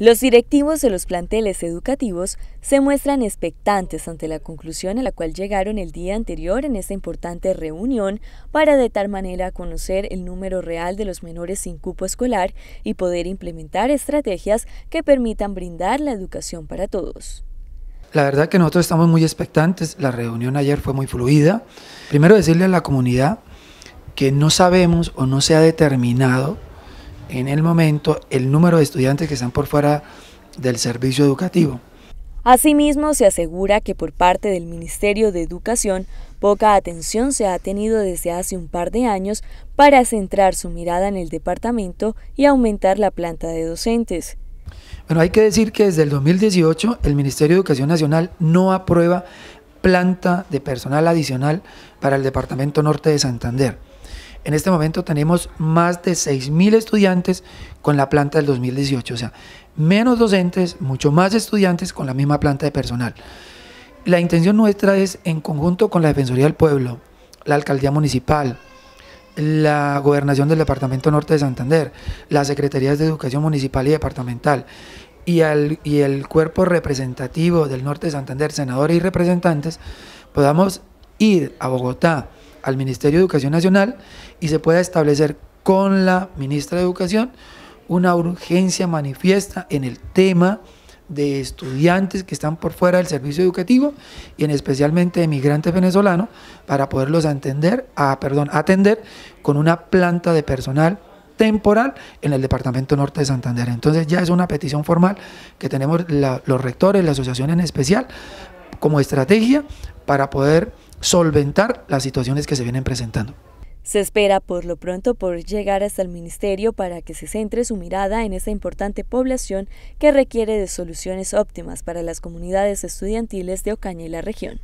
Los directivos de los planteles educativos se muestran expectantes ante la conclusión a la cual llegaron el día anterior en esta importante reunión para de tal manera conocer el número real de los menores sin cupo escolar y poder implementar estrategias que permitan brindar la educación para todos. La verdad que nosotros estamos muy expectantes, la reunión ayer fue muy fluida. Primero decirle a la comunidad que no sabemos o no se ha determinado en el momento el número de estudiantes que están por fuera del servicio educativo. Asimismo, se asegura que por parte del Ministerio de Educación poca atención se ha tenido desde hace un par de años para centrar su mirada en el departamento y aumentar la planta de docentes. Bueno, hay que decir que desde el 2018 el Ministerio de Educación Nacional no aprueba planta de personal adicional para el Departamento Norte de Santander. En este momento tenemos más de 6.000 estudiantes con la planta del 2018, o sea, menos docentes, mucho más estudiantes con la misma planta de personal. La intención nuestra es, en conjunto con la Defensoría del Pueblo, la Alcaldía Municipal, la Gobernación del Departamento Norte de Santander, las Secretarías de Educación Municipal y Departamental, y, y el cuerpo representativo del norte de Santander, senadores y representantes, podamos ir a Bogotá al Ministerio de Educación Nacional y se pueda establecer con la ministra de Educación una urgencia manifiesta en el tema de estudiantes que están por fuera del servicio educativo y en especialmente de migrantes venezolanos para poderlos atender, a, perdón, atender con una planta de personal temporal en el Departamento Norte de Santander. Entonces ya es una petición formal que tenemos los rectores, la asociación en especial, como estrategia para poder solventar las situaciones que se vienen presentando. Se espera por lo pronto por llegar hasta el ministerio para que se centre su mirada en esta importante población que requiere de soluciones óptimas para las comunidades estudiantiles de Ocaña y la región.